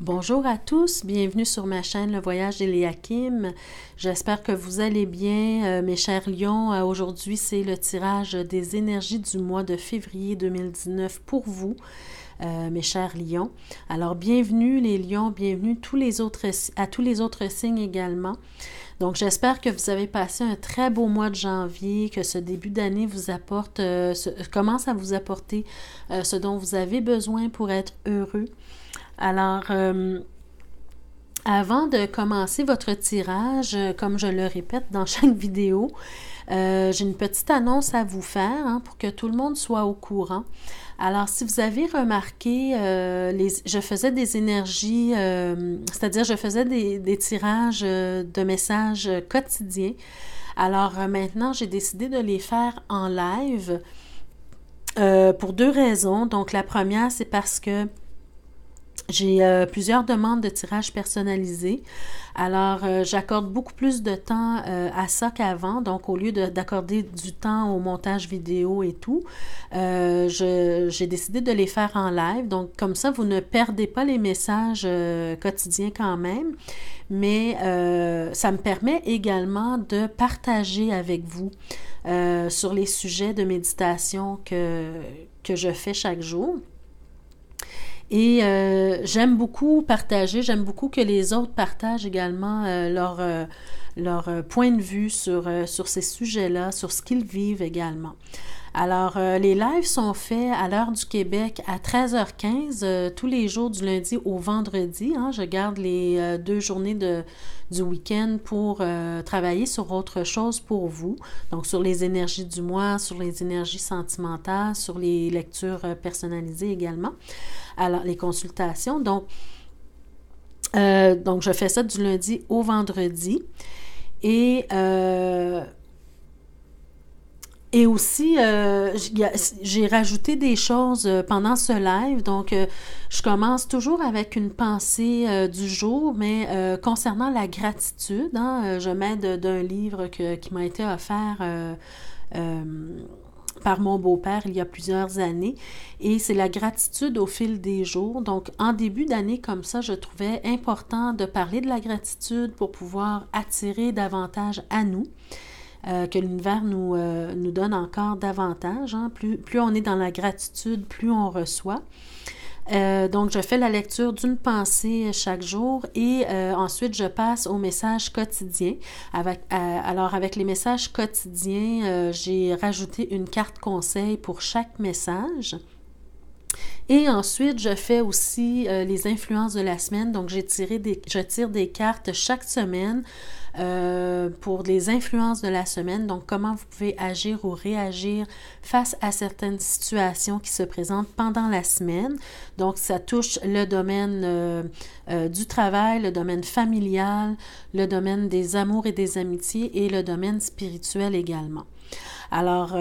Bonjour à tous, bienvenue sur ma chaîne Le Voyage d'Eliakim. J'espère que vous allez bien, euh, mes chers lions. Euh, aujourd'hui, c'est le tirage des énergies du mois de février 2019 pour vous. Euh, mes chers lions. Alors, bienvenue les lions, bienvenue tous les autres, à tous les autres signes également. Donc, j'espère que vous avez passé un très beau mois de janvier, que ce début d'année vous apporte, commence à vous apporter ce dont vous avez besoin pour être heureux. Alors, euh, avant de commencer votre tirage, euh, comme je le répète dans chaque vidéo, euh, j'ai une petite annonce à vous faire hein, pour que tout le monde soit au courant. Alors, si vous avez remarqué, je faisais des énergies, c'est-à-dire je faisais des tirages de messages quotidiens. Alors maintenant, j'ai décidé de les faire en live pour deux raisons. Donc, la première, c'est parce que j'ai euh, plusieurs demandes de tirage personnalisé. Alors, euh, j'accorde beaucoup plus de temps euh, à ça qu'avant. Donc, au lieu d'accorder du temps au montage vidéo et tout, j'ai décidé de les faire en live. Donc, comme ça, vous ne perdez pas les messages quotidiens quand même. Mais ça me permet également de partager avec vous sur les sujets de méditation que, que je fais chaque jour. Et euh, j'aime beaucoup partager, j'aime beaucoup que les autres partagent également euh, leur, euh, leur point de vue sur, sur ces sujets-là, sur ce qu'ils vivent également. Alors, euh, les lives sont faits à l'heure du Québec à 13h15 euh, tous les jours du lundi au vendredi. Hein. je garde les euh, deux journées de, du week-end pour travailler sur autre chose pour vous. Donc, sur les énergies du mois, sur les énergies sentimentales, sur les lectures personnalisées également. Alors, les consultations. Donc, donc, je fais ça du lundi au vendredi. Et et aussi, euh, j'ai rajouté des choses euh, pendant ce live. Donc, euh, je commence toujours avec une pensée du jour, mais concernant la gratitude, hein, je m'aide d'un livre qui m'a été offert par mon beau-père il y a plusieurs années. Et c'est la gratitude au fil des jours. Donc, en début d'année comme ça, je trouvais important de parler de la gratitude pour pouvoir attirer davantage à nous. Euh, que l'univers nous, euh, nous donne encore davantage. Hein. Plus, plus on est dans la gratitude, plus on reçoit. Euh, donc, je fais la lecture d'une pensée chaque jour et ensuite je passe aux messages quotidiens. alors, avec les messages quotidiens, j'ai rajouté une carte conseil pour chaque message. Et ensuite, je fais aussi les influences de la semaine. Donc, j'ai je tire des cartes chaque semaine euh, pour les influences de la semaine, donc comment vous pouvez agir ou réagir face à certaines situations qui se présentent pendant la semaine. Donc ça touche le domaine euh, euh, du travail, le domaine familial, le domaine des amours et des amitiés et le domaine spirituel également. Alors,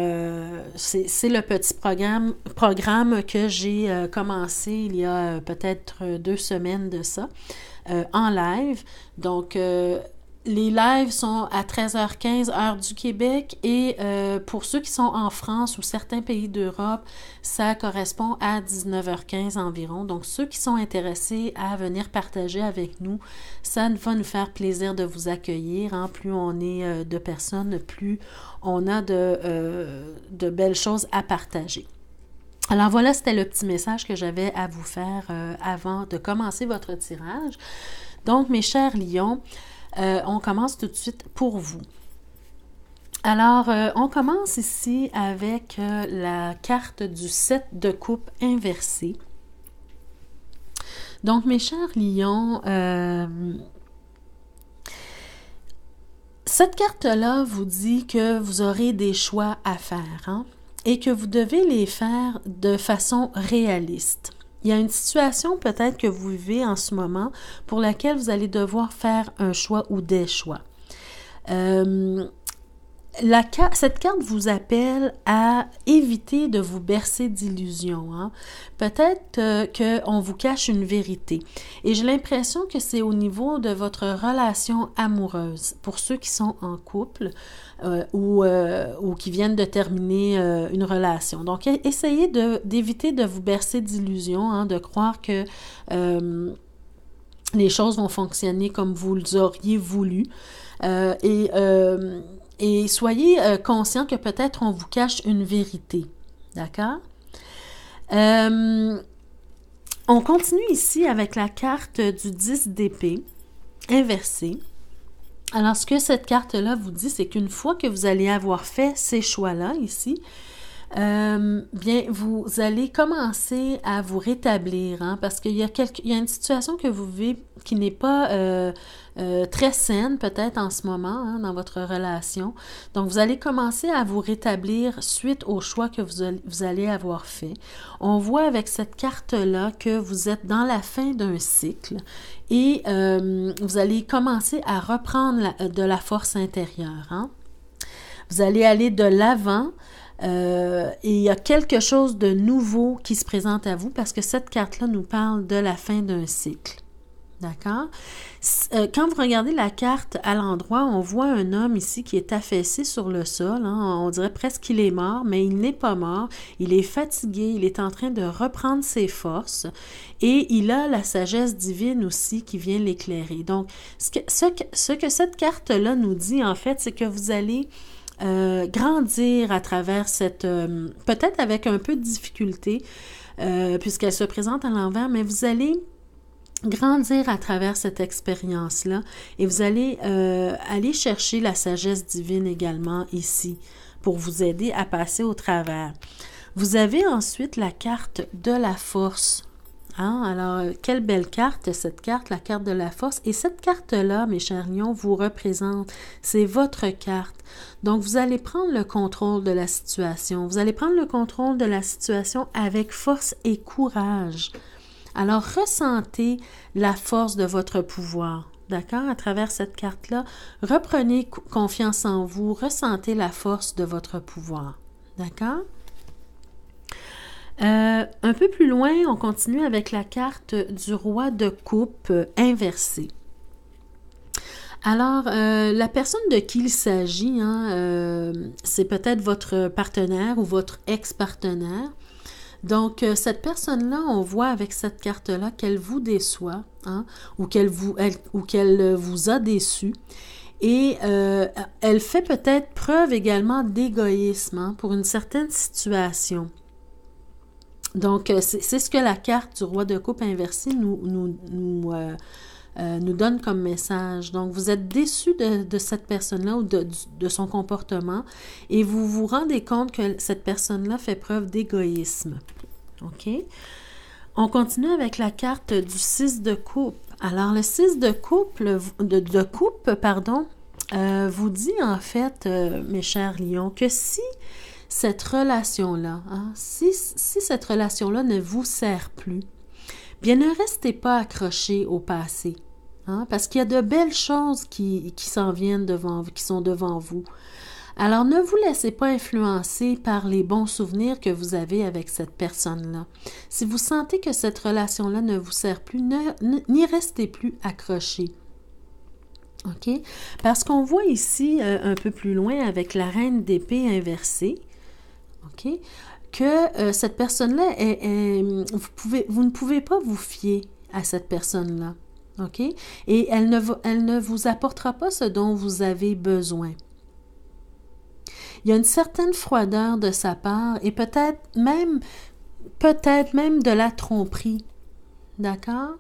c'est le petit programme, programme que j'ai commencé il y a peut-être deux semaines de ça en live. Donc, les lives sont à 13h15 heure du Québec et euh, pour ceux qui sont en France ou certains pays d'Europe, ça correspond à 19h15 environ. Donc ceux qui sont intéressés à venir partager avec nous, ça va nous faire plaisir de vous accueillir. Hein. Plus on est euh, de personnes, plus on a de, euh, de belles choses à partager. Alors voilà, c'était le petit message que j'avais à vous faire avant de commencer votre tirage. Donc mes chers lions, euh, on commence tout de suite pour vous. Alors, euh, on commence ici avec euh, la carte du 7 de coupe inversée. Donc, mes chers lions, cette carte-là vous dit que vous aurez des choix à faire hein, et que vous devez les faire de façon réaliste. Il y a une situation peut-être que vous vivez en ce moment pour laquelle vous allez devoir faire un choix ou des choix. Euh, cette carte vous appelle à éviter de vous bercer d'illusions. Hein. Peut-être euh, qu'on vous cache une vérité. Et j'ai l'impression que c'est au niveau de votre relation amoureuse. Pour ceux qui sont en couple euh, euh, ou, qui viennent de terminer une relation. Donc, e-, essayez d'éviter de, vous bercer d'illusions, hein, de croire que les choses vont fonctionner comme vous les auriez voulu. et et soyez euh, conscient que peut-être on vous cache une vérité. D'accord? Euh, on continue ici avec la carte du 10 d'épée inversée. Alors, ce que cette carte-là vous dit, c'est qu'une fois que vous allez avoir fait ces choix-là ici, euh, bien, vous allez commencer à vous rétablir, hein, parce qu'il y, a a une situation que vous vivez qui n'est pas euh, euh, très saine peut-être en ce moment hein, dans votre relation. Donc, vous allez commencer à vous rétablir suite au choix que vous, allez avoir fait. On voit avec cette carte-là que vous êtes dans la fin d'un cycle et vous allez commencer à reprendre de la force intérieure. Hein. Vous allez aller de l'avant euh, il y a quelque chose de nouveau qui se présente à vous parce que cette carte-là nous parle de la fin d'un cycle. D'accord? Euh, quand vous regardez la carte à l'endroit, on voit un homme ici qui est affaissé sur le sol. Hein. On dirait presque qu'il est mort, mais il n'est pas mort. Il est fatigué, il est en train de reprendre ses forces et il a la sagesse divine aussi qui vient l'éclairer. Donc, ce que cette carte-là nous dit, en fait, c'est que vous allez euh, grandir à travers cette, euh, peut-être avec un peu de difficulté, euh, puisqu'elle se présente à l'envers, mais vous allez grandir à travers cette expérience-là et vous allez aller chercher la sagesse divine également ici pour vous aider à passer au travers. Vous avez ensuite la carte de la force Hein, alors, euh, quelle belle carte, cette carte, la carte de la force. Et cette carte-là, mes chers lions, vous représente. C'est votre carte. Donc, vous allez prendre le contrôle de la situation. Vous allez prendre le contrôle de la situation avec force et courage. Alors, ressentez la force de votre pouvoir. D'accord? À travers cette carte-là, reprenez confiance en vous, ressentez la force de votre pouvoir. D'accord? Euh, un peu plus loin, on continue avec la carte du roi de coupe inversée. Alors, euh, la personne de qui il s'agit, hein, euh, c'est peut-être votre partenaire ou votre ex-partenaire. Donc, cette personne-là, on voit avec cette carte-là qu'elle vous déçoit hein, ou qu'elle vous, a déçu. Et elle fait peut-être preuve également d'égoïsme hein, pour une certaine situation. Donc, euh, c'est ce que la carte du roi de coupe inversé nous, nous, nous, euh, euh, nous donne comme message. Donc, vous êtes déçu de, cette personne-là ou de, son comportement et vous vous rendez compte que cette personne-là fait preuve d'égoïsme. OK? On continue avec la carte du 6 de coupe. Alors, le 6 de coupe, de, de coupe pardon, vous dit en fait, mes chers lions, que si cette relation-là, hein, si, cette relation-là ne vous sert plus, bien ne restez pas accroché au passé. Hein, parce qu'il y a de belles choses qui, s'en viennent devant vous, qui sont devant vous. Alors ne vous laissez pas influencer par les bons souvenirs que vous avez avec cette personne-là. Si vous sentez que cette relation-là ne vous sert plus, n'y restez plus accroché. OK? Parce qu'on voit ici euh, un peu plus loin avec la reine d'épée inversée, que euh, cette personne-là, vous, ne pouvez pas vous fier à cette personne-là. OK? Et elle ne, vous apportera pas ce dont vous avez besoin. Il y a une certaine froideur de sa part et peut-être même, peut-être même de la tromperie. D'accord?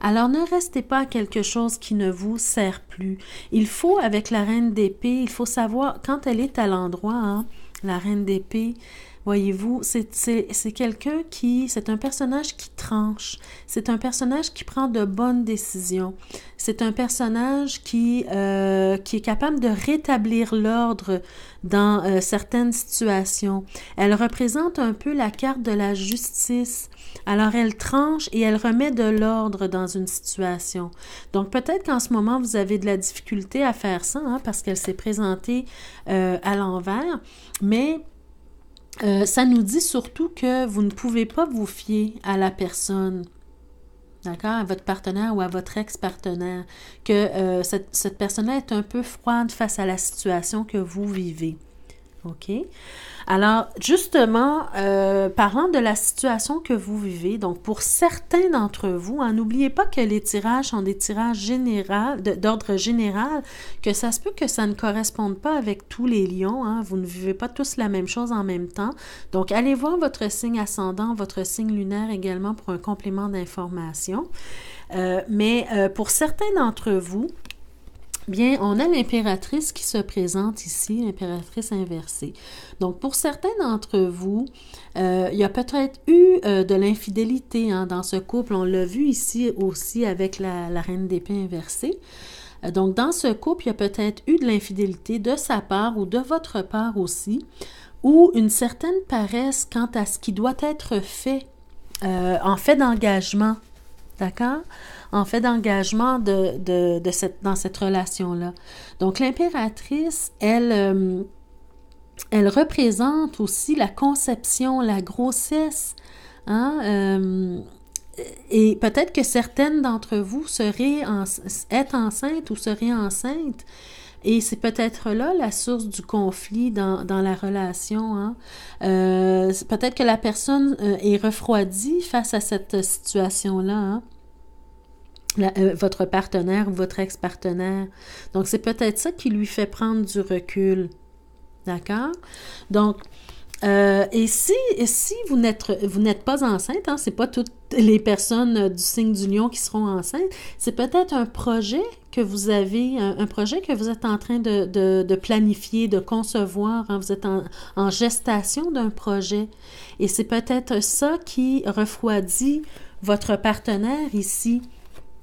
Alors ne restez pas à quelque chose qui ne vous sert plus. Il faut, avec la reine d'épée, il faut savoir quand elle est à l'endroit, hein, la reine d'épée Voyez-vous, c'est quelqu'un qui, c'est un personnage qui tranche, c'est un personnage qui prend de bonnes décisions, c'est un personnage qui, euh, qui est capable de rétablir l'ordre dans euh, certaines situations. Elle représente un peu la carte de la justice. Alors elle tranche et elle remet de l'ordre dans une situation. Donc peut-être qu'en ce moment, vous avez de la difficulté à faire ça hein, parce qu'elle s'est présentée euh, à l'envers, mais euh, ça nous dit surtout que vous ne pouvez pas vous fier à la personne, d'accord, à votre partenaire ou à votre ex-partenaire, que euh, cette, cette personne-là est un peu froide face à la situation que vous vivez. OK. Alors, justement, euh, parlant de la situation que vous vivez, donc pour certains d'entre vous, hein, n'oubliez pas que les tirages sont des tirages généraux, d'ordre général, que ça se peut que ça ne corresponde pas avec tous les lions. Hein. vous ne vivez pas tous la même chose en même temps. Donc, allez voir votre signe ascendant, votre signe lunaire également pour un complément d'information. Euh, mais euh, pour certains d'entre vous, Bien, on a l'impératrice qui se présente ici, l'impératrice inversée. Donc, pour certains d'entre vous, euh, il y a peut-être eu euh, de l'infidélité hein, dans ce couple. On l'a vu ici aussi avec la, reine d'épée inversée. Euh, donc, dans ce couple, il y a peut-être eu de l'infidélité de sa part ou de votre part aussi, ou une certaine paresse quant à ce qui doit être fait en fait d'engagement. D'accord? en fait d'engagement de, cette, dans cette relation-là. Donc l'impératrice, elle... Euh, elle représente aussi la conception, la grossesse. Hein, euh, et peut-être que certaines d'entre vous seraient en, enceintes ou seraient enceintes. Et c'est peut-être là la source du conflit dans, la relation. Hein. Euh, peut-être que la personne est refroidie face à cette situation-là. Hein. Euh, votre partenaire ou votre ex-partenaire. Donc, c'est peut-être ça qui lui fait prendre du recul. D'accord? Donc, euh, et si, vous n'êtes pas enceinte, ce hein, c'est pas toutes les personnes euh, du signe du lion qui seront enceintes, c'est peut-être un projet que vous avez, un, projet que vous êtes en train de, planifier, de concevoir, hein. vous êtes en gestation d'un projet. Et c'est peut-être ça qui refroidit votre partenaire ici.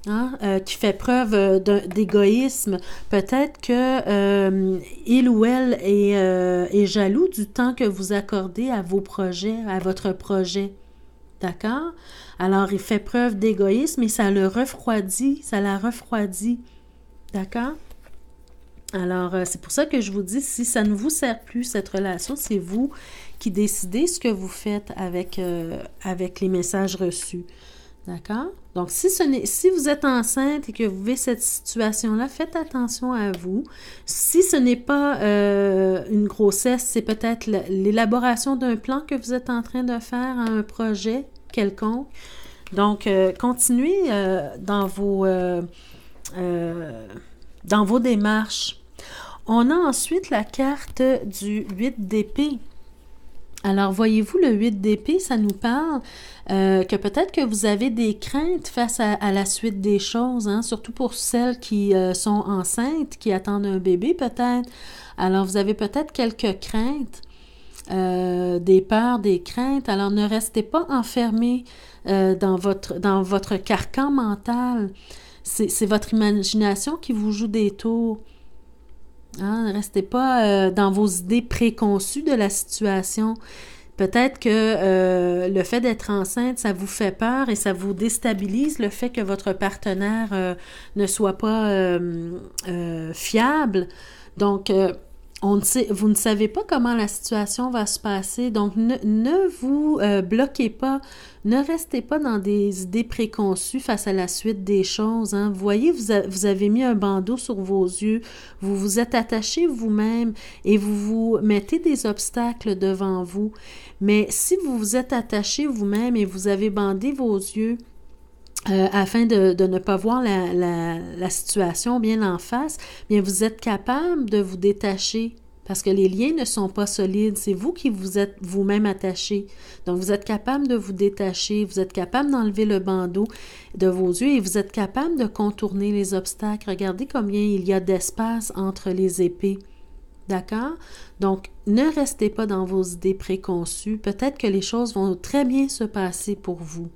Hein, euh, qui fait preuve euh, d'égoïsme. Peut-être que euh, il ou elle est, jaloux du temps que vous accordez à vos projets, à votre projet. D'accord? Alors, il fait preuve d'égoïsme et ça le refroidit, ça la refroidit. D'accord? Alors, c'est pour ça que je vous dis, si ça ne vous sert plus, cette relation, c'est vous qui décidez ce que vous faites avec, avec les messages reçus. D'accord? Donc, si, ce si vous êtes enceinte et que vous vivez cette situation-là, faites attention à vous. Si ce n'est pas euh, une grossesse, c'est peut-être l'élaboration d'un plan que vous êtes en train de faire à un projet quelconque. Donc, euh, continuez euh, dans, vos, dans vos démarches. On a ensuite la carte du 8 d'épée. Alors, voyez-vous, le 8 d'épée, ça nous parle euh, que peut-être que vous avez des craintes face à, la suite des choses, hein, surtout pour celles qui euh, sont enceintes, qui attendent un bébé peut-être. Alors, vous avez peut-être quelques craintes, euh, des peurs, des craintes. Alors, ne restez pas enfermés dans, votre, dans votre carcan mental. C'est votre imagination qui vous joue des tours. Ne hein, restez pas euh, dans vos idées préconçues de la situation. Peut-être que euh, le fait d'être enceinte, ça vous fait peur et ça vous déstabilise le fait que votre partenaire euh, ne soit pas fiable. Donc, on sait, vous ne savez pas comment la situation va se passer, donc ne, ne vous euh, bloquez pas, ne restez pas dans des idées préconçues face à la suite des choses. Vous hein. voyez, vous, vous, avez mis un bandeau sur vos yeux, vous vous êtes attaché vous-même et vous vous mettez des obstacles devant vous. Mais si vous vous êtes attaché vous-même et vous avez bandé vos yeux, euh, afin de, ne pas voir la, la, situation bien en face, bien vous êtes capable de vous détacher parce que les liens ne sont pas solides. C'est vous qui vous êtes vous-même attaché. Donc vous êtes capable de vous détacher, vous êtes capable d'enlever le bandeau de vos yeux et vous êtes capable de contourner les obstacles. Regardez combien il y a d'espace entre les épées. D'accord? Donc, ne restez pas dans vos idées préconçues. Peut-être que les choses vont très bien se passer pour vous.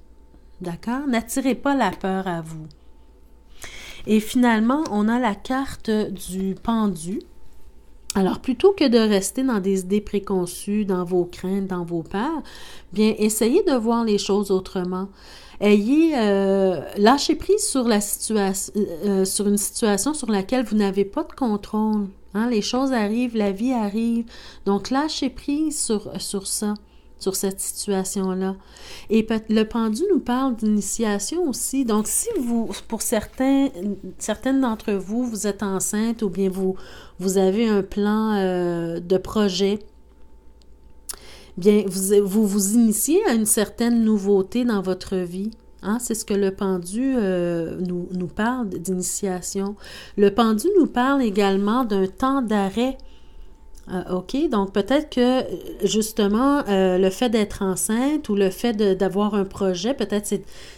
D'accord N'attirez pas la peur à vous. Et finalement, on a la carte du pendu. Alors, plutôt que de rester dans des idées préconçues, dans vos craintes, dans vos peurs, bien, essayez de voir les choses autrement. Ayez euh, lâchez prise sur la situation, euh, euh, sur une situation sur laquelle vous n'avez pas de contrôle. Hein? Les choses arrivent, la vie arrive. Donc, lâchez prise sur, sur ça sur cette situation-là. Et le pendu nous parle d'initiation aussi. Donc, si vous, pour certains, certaines d'entre vous, vous êtes enceinte ou bien vous, vous avez un plan euh, de projet, bien, vous, vous, initiez à une certaine nouveauté dans votre vie. Hein? c'est ce que le pendu euh, nous, nous parle d'initiation. Le pendu nous parle également d'un temps d'arrêt ah, OK, donc peut-être que justement euh, le fait d'être enceinte ou le fait d'avoir un projet, peut-être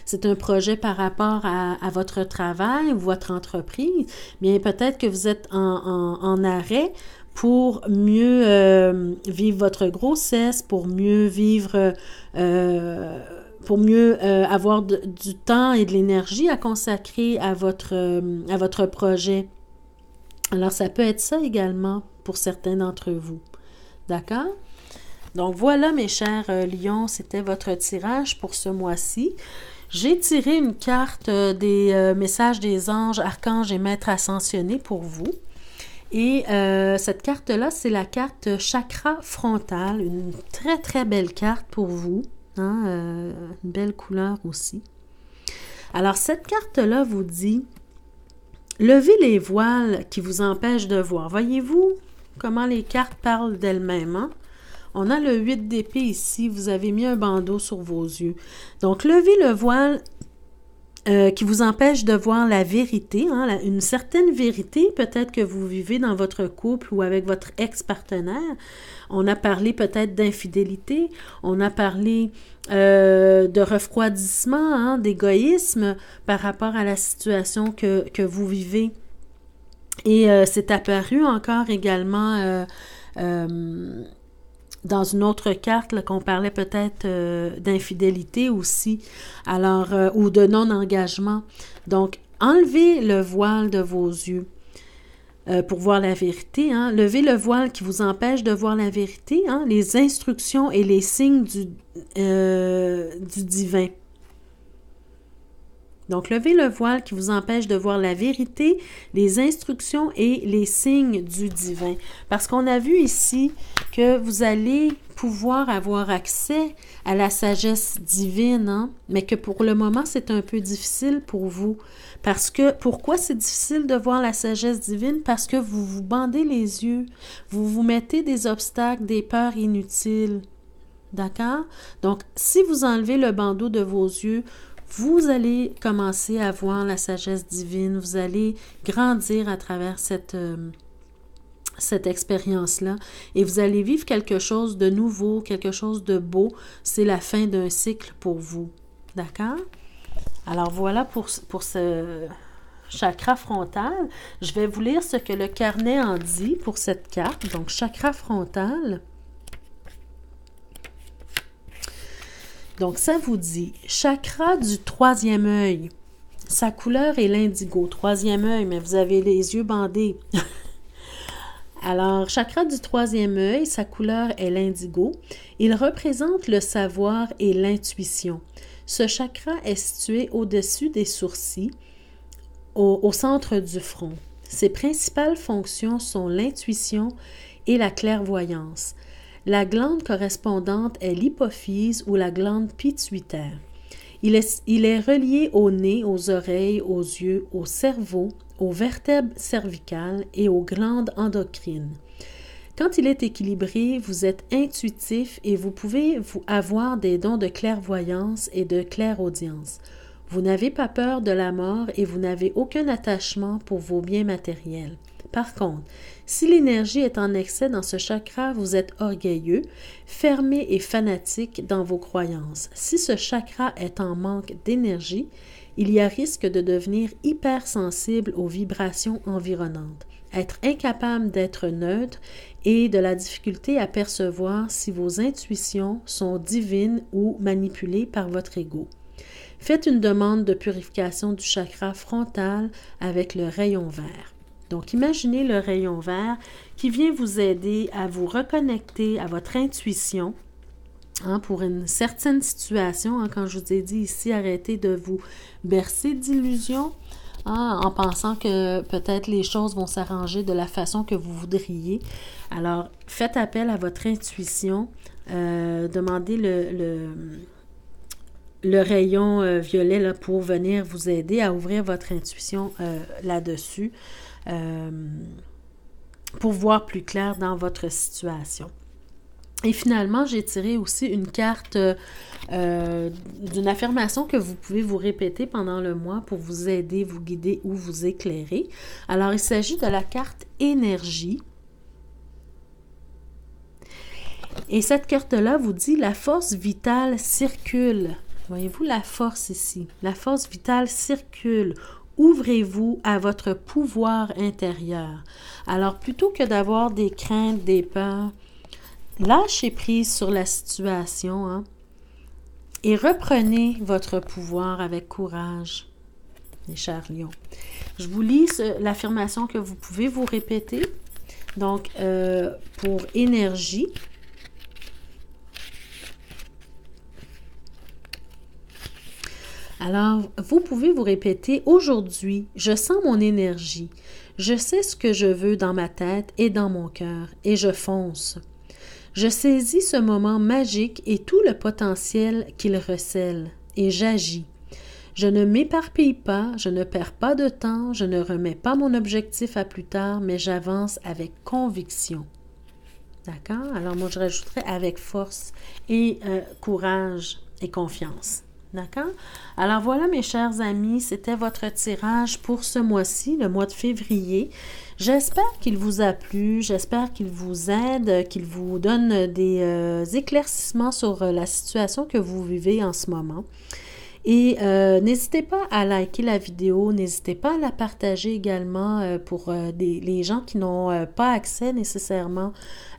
c'est un projet par rapport à, votre travail ou votre entreprise, bien peut-être que vous êtes en, arrêt pour mieux euh, vivre votre grossesse, pour mieux vivre euh, pour mieux avoir du temps et de l'énergie à consacrer à votre, à votre projet. Alors, ça peut être ça également pour certains d'entre vous. D'accord? Donc voilà, mes chers euh, lions, c'était votre tirage pour ce mois-ci. J'ai tiré une carte euh, des euh, messages des anges, archanges et maîtres ascensionnés pour vous. Et cette carte-là, c'est la carte chakra frontal, une très très belle carte pour vous, hein, une belle couleur aussi. Alors cette carte-là vous dit, levez les voiles qui vous empêchent de voir. Voyez-vous, comment les cartes parlent d'elles-mêmes. Hein? On a le 8 d'épée ici. Vous avez mis un bandeau sur vos yeux. Donc, levez le voile euh, qui vous empêche de voir la vérité, hein, une certaine vérité peut-être que vous vivez dans votre couple ou avec votre ex-partenaire. On a parlé peut-être d'infidélité, on a parlé euh, de refroidissement, hein, d'égoïsme par rapport à la situation que, que vous vivez. Et euh, c'est apparu encore également euh, euh, dans une autre carte qu'on parlait peut-être d'infidélité aussi, alors ou de non-engagement. Donc, enlevez le voile de vos yeux. pour voir la vérité, hein. levez le voile qui vous empêche de voir la vérité, hein, les instructions et les signes du, du divin. Donc, levez le voile qui vous empêche de voir la vérité, les instructions et les signes du divin. Parce qu'on a vu ici que vous allez pouvoir avoir accès à la sagesse divine, hein, mais que pour le moment, c'est un peu difficile pour vous. Parce que pourquoi c'est difficile de voir la sagesse divine? Parce que vous vous bandez les yeux, vous vous mettez des obstacles, des peurs inutiles. D'accord? Donc, si vous enlevez le bandeau de vos yeux, vous allez commencer à voir la sagesse divine, vous allez grandir à travers cette, euh, cette expérience-là et vous allez vivre quelque chose de nouveau, quelque chose de beau. C'est la fin d'un cycle pour vous. D'accord? Alors voilà pour, pour ce chakra frontal. Je vais vous lire ce que le carnet en dit pour cette carte. Donc chakra frontal. Donc, ça vous dit chakra du troisième œil. Sa couleur est l'indigo, troisième œil, mais vous avez les yeux bandés. Alors, chakra du troisième œil, sa couleur est l'indigo. Il représente le savoir et l'intuition. Ce chakra est situé au-dessus des sourcils, au, au centre du front. Ses principales fonctions sont l'intuition et la clairvoyance. La glande correspondante est l'hypophyse ou la glande pituitaire. Il est, relié au nez, aux oreilles, aux yeux, au cerveau, aux vertèbres cervicales et aux glandes endocrines. Quand il est équilibré, vous êtes intuitif et vous pouvez vous avoir des dons de clairvoyance et de clairaudience. Vous n'avez pas peur de la mort et vous n'avez aucun attachement pour vos biens matériels. Par contre, si l'énergie est en excès dans ce chakra, vous êtes orgueilleux, fermé et fanatique dans vos croyances. Si ce chakra est en manque d'énergie, il y a risque de devenir hypersensible aux vibrations environnantes, être incapable d'être neutre et de la difficulté à percevoir si vos intuitions sont divines ou manipulées par votre ego faites une demande de purification du chakra frontal avec le rayon vert. Donc imaginez le rayon vert qui vient vous aider à vous reconnecter à votre intuition hein, pour une certaine situation. Hein, quand je vous ai dit ici, arrêtez de vous bercer d'illusions hein, en pensant que peut-être les choses vont s'arranger de la façon que vous voudriez. Alors, faites appel à votre intuition. Euh, demandez le le rayon euh, violet là, pour venir vous aider à ouvrir votre intuition euh, là-dessus, euh, pour voir plus clair dans votre situation. Et finalement, j'ai tiré aussi une carte d'une affirmation que vous pouvez vous répéter pendant le mois pour vous aider, vous guider ou vous éclairer. Alors, il s'agit de la carte énergie. Et cette carte-là vous dit la force vitale circule Voyez-vous la force ici? La force vitale circule. Ouvrez-vous à votre pouvoir intérieur. Alors, plutôt que d'avoir des craintes, des peurs, lâchez prise sur la situation hein, et reprenez votre pouvoir avec courage, mes chers lions. Je vous lis l'affirmation que vous pouvez vous répéter. Donc, euh, pour énergie, Alors, vous pouvez vous répéter aujourd'hui, je sens mon énergie, je sais ce que je veux dans ma tête et dans mon cœur, et je fonce. Je saisis ce moment magique et tout le potentiel qu'il recèle, et j'agis. Je ne m'éparpille pas, je ne perds pas de temps, je ne remets pas mon objectif à plus tard, mais j'avance avec conviction. D'accord? Alors moi, je rajouterais avec force et euh, courage et confiance. D'accord? Alors voilà, mes chers amis, c'était votre tirage pour ce mois-ci, le mois de février. J'espère qu'il vous a plu, j'espère qu'il vous aide, qu'il vous donne des euh, éclaircissements sur la situation que vous vivez en ce moment. Et euh, n'hésitez pas à liker la vidéo, n'hésitez pas à la partager également euh, pour euh, les gens qui n'ont pas accès nécessairement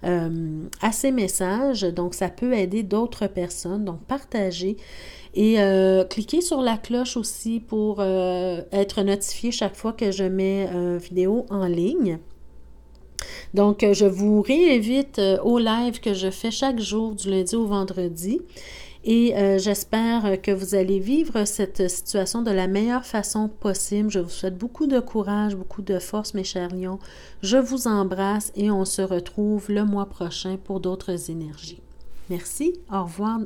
à ces messages. Donc, ça peut aider d'autres personnes. Donc, partagez. Et cliquez sur la cloche aussi pour être notifié chaque fois que je mets une vidéo en ligne. Donc, je vous réinvite au live que je fais chaque jour du lundi au vendredi. Et euh, j'espère que vous allez vivre cette situation de la meilleure façon possible. Je vous souhaite beaucoup de courage, beaucoup de force, mes chers lions. Je vous embrasse et on se retrouve le mois prochain pour d'autres énergies. Merci, au revoir